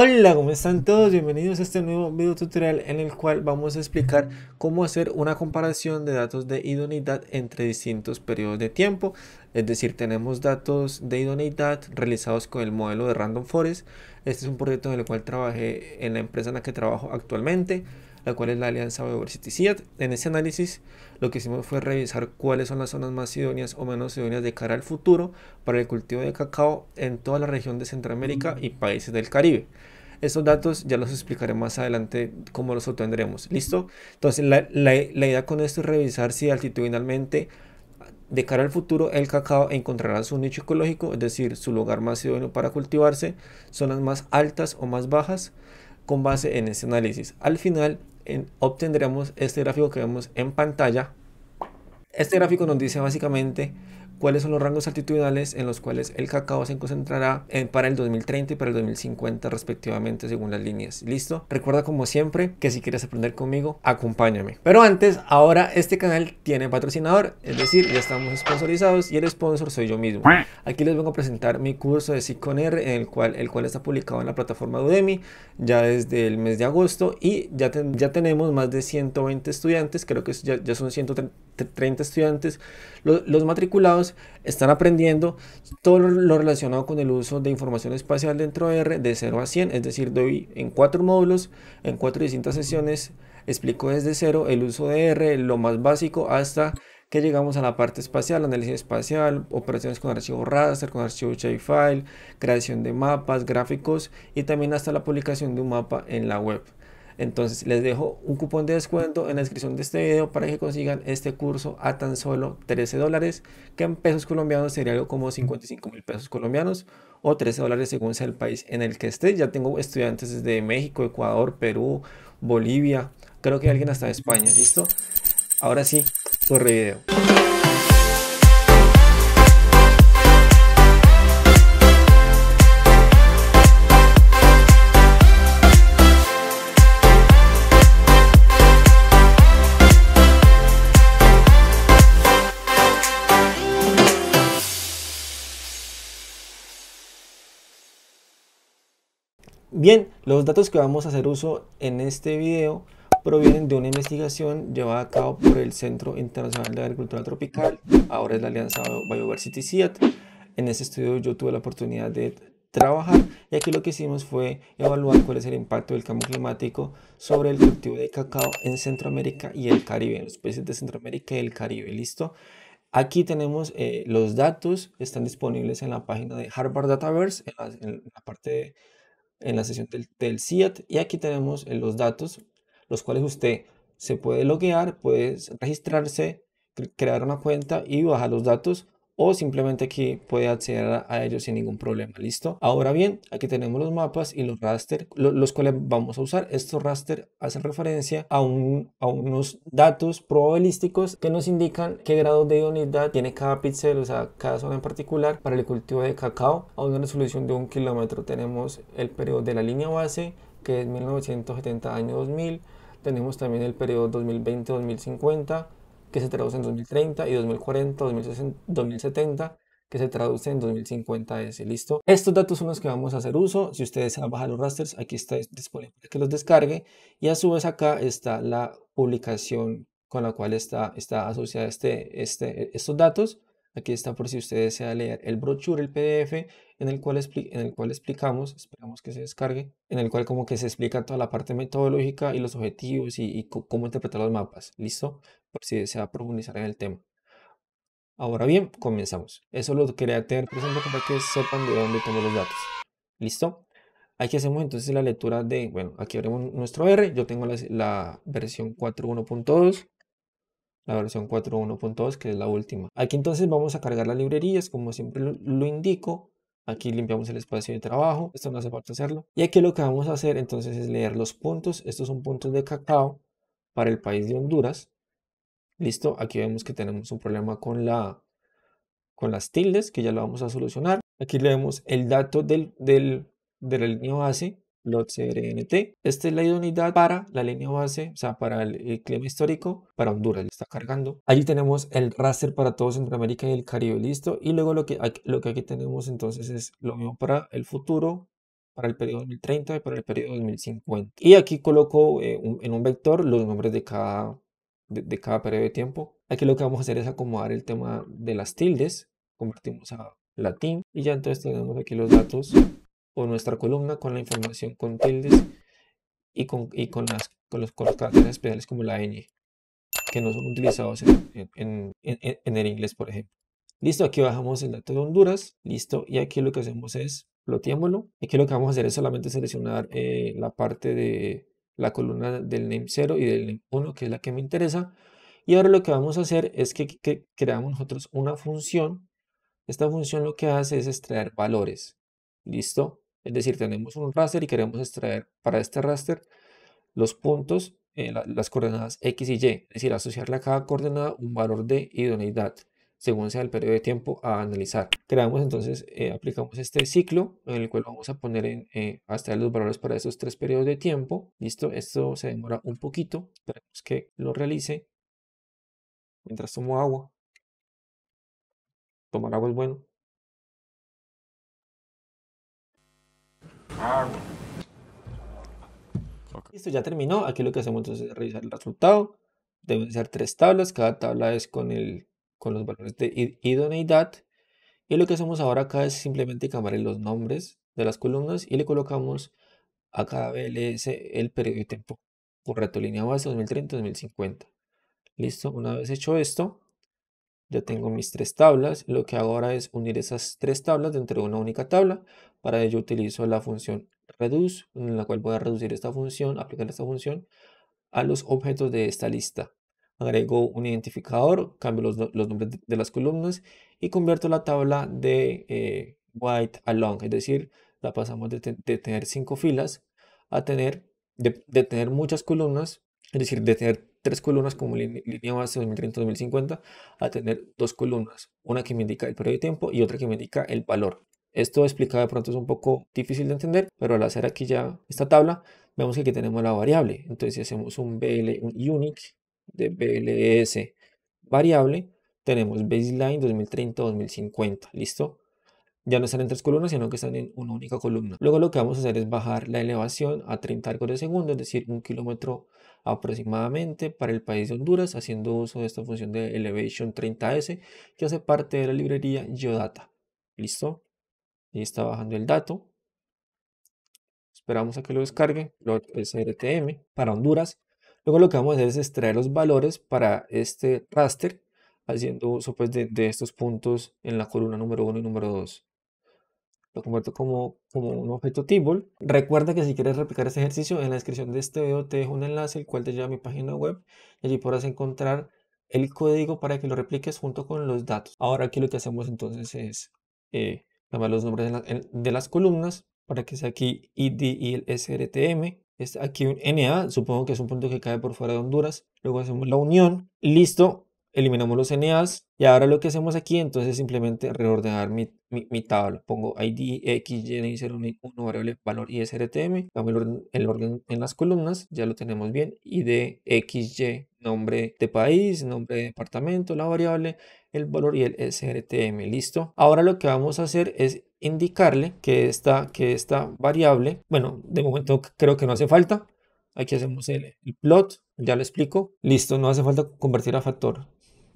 Hola, ¿cómo están todos? Bienvenidos a este nuevo video tutorial en el cual vamos a explicar cómo hacer una comparación de datos de idoneidad entre distintos periodos de tiempo. Es decir, tenemos datos de idoneidad realizados con el modelo de Random Forest. Este es un proyecto en el cual trabajé en la empresa en la que trabajo actualmente la cual es la alianza Weber En ese análisis lo que hicimos fue revisar cuáles son las zonas más idóneas o menos idóneas de cara al futuro para el cultivo de cacao en toda la región de Centroamérica y países del Caribe. Estos datos ya los explicaré más adelante cómo los obtendremos. ¿Listo? Entonces la, la idea con esto es revisar si altitudinalmente de cara al futuro, el cacao encontrará su nicho ecológico, es decir, su lugar más idóneo para cultivarse, zonas más altas o más bajas, con base en ese análisis. Al final, obtendremos este gráfico que vemos en pantalla. Este gráfico nos dice básicamente cuáles son los rangos altitudinales en los cuales el cacao se concentrará para el 2030 y para el 2050 respectivamente según las líneas. ¿Listo? Recuerda como siempre que si quieres aprender conmigo, acompáñame. Pero antes, ahora este canal tiene patrocinador, es decir, ya estamos sponsorizados y el sponsor soy yo mismo. Aquí les vengo a presentar mi curso de SIC en el cual, el cual está publicado en la plataforma Udemy ya desde el mes de agosto y ya, ya tenemos más de 120 estudiantes, creo que ya, ya son 130 30 estudiantes, los matriculados están aprendiendo todo lo, relacionado con el uso de información espacial dentro de R de 0 a 100, es decir, doy en cuatro módulos, en cuatro distintas sesiones, explico desde cero el uso de R, lo más básico, hasta que llegamos a la parte espacial, análisis espacial, operaciones con archivo raster, con archivo JFile, creación de mapas, gráficos y también hasta la publicación de un mapa en la web. Entonces les dejo un cupón de descuento en la descripción de este video para que consigan este curso a tan solo 13 dólares, que en pesos colombianos sería algo como 55 mil pesos colombianos o 13 dólares según sea el país en el que esté. Ya tengo estudiantes desde México, Ecuador, Perú, Bolivia, creo que alguien hasta España, ¿listo? Ahora sí, corre video. Bien, los datos que vamos a hacer uso en este video provienen de una investigación llevada a cabo por el Centro Internacional de Agricultura Tropical, ahora es la Alianza BioVersity-CIAT. En este estudio yo tuve la oportunidad de trabajar y aquí lo que hicimos fue evaluar cuál es el impacto del cambio climático sobre el cultivo de cacao en Centroamérica y el Caribe, en los países de Centroamérica y el Caribe, ¿listo? Aquí tenemos eh, los datos, están disponibles en la página de Harvard Dataverse, en la parte de en la sesión del, CIAT y aquí tenemos eh, los datos los cuales usted se puede loguear, puede registrarse, crear una cuenta y bajar los datos o simplemente aquí puede acceder a ellos sin ningún problema, ¿listo? Ahora bien, aquí tenemos los mapas y los raster, los cuales vamos a usar. Estos raster hacen referencia a, un, a unos datos probabilísticos que nos indican qué grado de idoneidad tiene cada píxel, o sea, cada zona en particular para el cultivo de cacao. A una resolución de un kilómetro tenemos el periodo de la línea base, que es 1970 año 2000. Tenemos también el periodo 2020-2050 que se traduce en 2030, y 2040, 2060, 2070, que se traduce en 2050S. ¿Listo? Estos datos son los que vamos a hacer uso. Si ustedes a bajar los rasters, aquí está disponible que los descargue. Y a su vez acá está la publicación con la cual está, está asociada este, este, estos datos. Aquí está por si usted desea leer el brochure, el PDF, en el, cual en el cual explicamos, esperamos que se descargue, en el cual como que se explica toda la parte metodológica y los objetivos y, cómo interpretar los mapas. ¿Listo? Por si desea profundizar en el tema. Ahora bien, comenzamos. Eso lo quería tener presente para que sepan de dónde tomo los datos. ¿Listo? Aquí hacemos entonces la lectura de, bueno, aquí abrimos nuestro R, yo tengo la, la versión 4.1.2, la versión 4.1.2, que es la última. Aquí entonces vamos a cargar las librerías, como siempre lo indico. Aquí limpiamos el espacio de trabajo, esto no hace falta hacerlo. Y aquí lo que vamos a hacer entonces es leer los puntos. Estos son puntos de cacao para el país de Honduras. Listo, aquí vemos que tenemos un problema con, la, con las tildes, que ya lo vamos a solucionar. Aquí leemos el dato del, del, del base crnt Esta es la idoneidad para la línea base, o sea, para el, clima histórico, para Honduras, está cargando. Allí tenemos el raster para todo Centroamérica y el Caribe, listo. Y luego lo que, lo que aquí tenemos entonces es lo mismo para el futuro, para el periodo 2030 y para el periodo 2050. Y aquí coloco eh, en un vector los nombres de cada, de, de cada periodo de tiempo. Aquí lo que vamos a hacer es acomodar el tema de las tildes. Convertimos a latín y ya entonces tenemos aquí los datos o nuestra columna con la información con tildes y con, y con, las, con los, caracteres especiales como la ñ, que no son utilizados en, en, en, el inglés, por ejemplo. Listo, aquí bajamos el dato de Honduras, listo, y aquí lo que hacemos es y Aquí lo que vamos a hacer es solamente seleccionar eh, la parte de la columna del name 0 y del name 1, que es la que me interesa. Y ahora lo que vamos a hacer es que, que creamos nosotros una función. Esta función lo que hace es extraer valores. ¿Listo? Es decir, tenemos un raster y queremos extraer para este raster los puntos, eh, las coordenadas X y Y, es decir, asociarle a cada coordenada un valor de idoneidad según sea el periodo de tiempo a analizar. Creamos entonces, eh, aplicamos este ciclo en el cual vamos a poner en, eh, hasta los valores para esos tres periodos de tiempo. Listo, esto se demora un poquito, esperemos que lo realice mientras tomo agua. Tomar agua es bueno. Listo, ya terminó. Aquí lo que hacemos entonces es revisar el resultado. Deben ser tres tablas. Cada tabla es con, el, con los valores de idoneidad. Y lo que hacemos ahora acá es simplemente cambiar los nombres de las columnas y le colocamos a cada BLS el periodo de tiempo correcto, línea base 2030-2050. Listo, una vez hecho esto, ya tengo mis tres tablas. Lo que hago ahora es unir esas tres tablas dentro de una única tabla. Para ello utilizo la función reduce, en la cual voy a reducir esta función, aplicar esta función a los objetos de esta lista. Agrego un identificador, cambio los, nombres de, las columnas y convierto la tabla de eh, white a long, es decir, la pasamos de, tener cinco filas a tener, de tener muchas columnas, es decir, de tener tres columnas como línea base 2030-2050 a tener dos columnas, una que me indica el periodo de tiempo y otra que me indica el valor. Esto explicado de pronto es un poco difícil de entender, pero al hacer aquí ya esta tabla, vemos que aquí tenemos la variable. Entonces si hacemos un BL, un unique de BLS variable, tenemos baseline 2030-2050, ¿listo? ya no están en tres columnas, sino que están en una única columna. Luego lo que vamos a hacer es bajar la elevación a 30 arcos de segundo, es decir, un kilómetro aproximadamente para el país de Honduras, haciendo uso de esta función de Elevation 30S, que hace parte de la librería Geodata. ¿Listo? Y está bajando el dato. Esperamos a que lo descargue, es RTM para Honduras. Luego lo que vamos a hacer es extraer los valores para este raster, haciendo uso pues, de, de estos puntos en la columna número 1 y número 2 como, como un objeto table. Recuerda que si quieres replicar este ejercicio, en la descripción de este video te dejo un enlace, el cual te lleva a mi página web, y allí podrás encontrar el código para que lo repliques junto con los datos. Ahora aquí lo que hacemos entonces es llamar eh, los nombres de, las columnas para que sea aquí ID y el SRTM. es aquí un NA, supongo que es un punto que cae por fuera de Honduras. Luego hacemos la unión. Listo eliminamos los NAs y ahora lo que hacemos aquí entonces simplemente reordenar mi, mi, tabla. Pongo ID, X, Y, 0, 1, variable, valor y SRTM. damos el orden, en las columnas, ya lo tenemos bien. ID, X, Y, nombre de país, nombre de departamento, la variable, el valor y el SRTM. Listo. Ahora lo que vamos a hacer es indicarle que esta, que esta variable, bueno, de momento creo que no hace falta. Aquí hacemos el, el plot, ya lo explico. Listo, no hace falta convertir a factor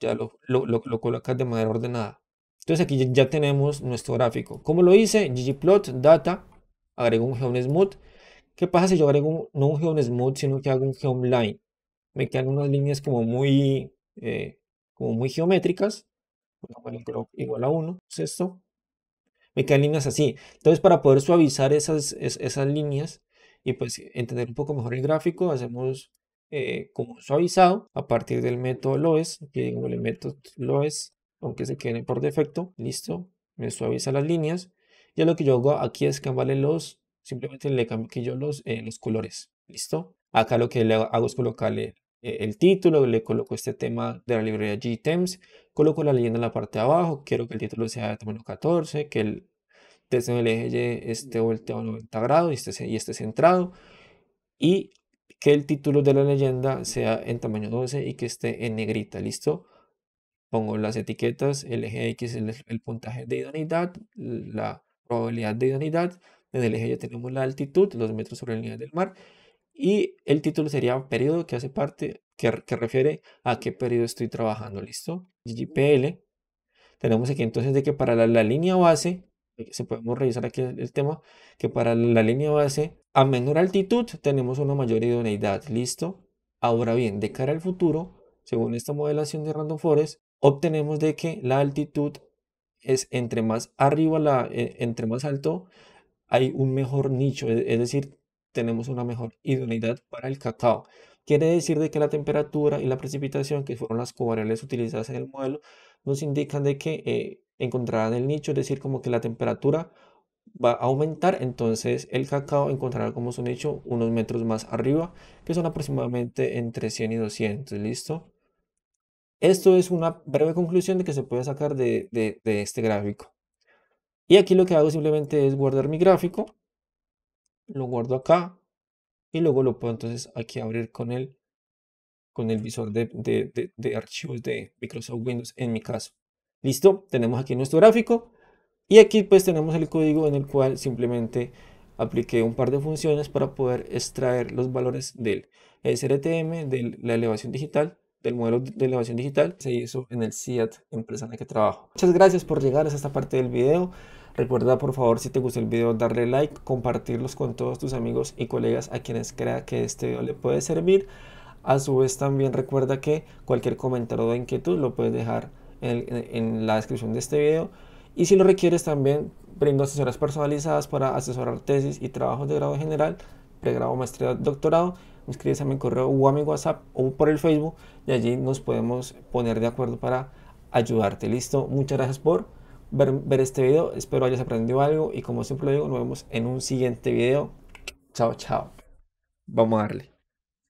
ya lo, lo, lo, colocas de manera ordenada. Entonces aquí ya tenemos nuestro gráfico. Como lo hice? ggplot, data, agrego un geomsmooth. ¿Qué pasa si yo agrego un, no un geomsmooth, sino que hago un geomline? Me quedan unas líneas como muy, eh, como muy geométricas. igual a 1, es esto. Me quedan líneas así. Entonces para poder suavizar esas, esas líneas y pues entender un poco mejor el gráfico, hacemos eh, como suavizado a partir del método LOES. Aquí digo el método LOES, aunque se quede por defecto. Listo, me suaviza las líneas. Ya lo que yo hago aquí es cambiarle los, simplemente le cambio que yo los, eh, los colores. Listo. Acá lo que le hago es colocarle eh, el título, le coloco este tema de la librería g coloco la leyenda en la parte de abajo, quiero que el título sea de tamaño 14, que el en el eje esté volteado 90 grados y y esté centrado. Y que el título de la leyenda sea en tamaño 12 y que esté en negrita, ¿listo? Pongo las etiquetas, el eje X es el, puntaje de idoneidad, la probabilidad de idoneidad, en el eje ya tenemos la altitud, los metros sobre el nivel del mar, y el título sería periodo que hace parte, que, refiere a qué periodo estoy trabajando, ¿listo? gpl Tenemos aquí entonces de que para la, la línea base, eh, se podemos revisar aquí el tema, que para la línea base a menor altitud tenemos una mayor idoneidad, ¿listo? Ahora bien, de cara al futuro, según esta modelación de Random Forest, obtenemos de que la altitud es entre más arriba, la, e, entre más alto, hay un mejor nicho, e, es decir, tenemos una mejor idoneidad para el cacao. Quiere decir de que la temperatura y la precipitación, que fueron las covariables utilizadas en el modelo, nos indican de que eh, encontrarán el nicho, es decir, como que la temperatura va a aumentar, entonces el cacao encontrará, como son he unos metros más arriba, que son aproximadamente entre 100 y 200, ¿listo? Esto es una breve conclusión de que se puede sacar de, este gráfico. Y aquí lo que hago simplemente es guardar mi gráfico, lo guardo acá y luego lo puedo entonces aquí abrir con el, con el visor de archivos de Microsoft Windows en mi caso. Listo, tenemos aquí nuestro gráfico. Y aquí pues tenemos el código en el cual simplemente apliqué un par de funciones para poder extraer los valores del SRTM, de la elevación digital, del modelo de elevación digital. Se hizo en el CIAT, empresa en la que trabajo. Muchas gracias por llegar hasta esta parte del video. Recuerda por favor si te gustó el video darle like, compartirlos con todos tus amigos y colegas a quienes crea que este video le puede servir. A su vez también recuerda que cualquier comentario o inquietud lo puedes dejar en la descripción de este video y si lo requieres también brindo asesoras personalizadas para asesorar tesis y trabajos de grado general, pregrado, maestría, doctorado. Inscríbete a mi correo o a mi WhatsApp o por el Facebook y allí nos podemos poner de acuerdo para ayudarte. Listo, muchas gracias por ver, ver este video. Espero hayas aprendido algo y como siempre lo digo, nos vemos en un siguiente video. Chao, chao. Vamos a darle.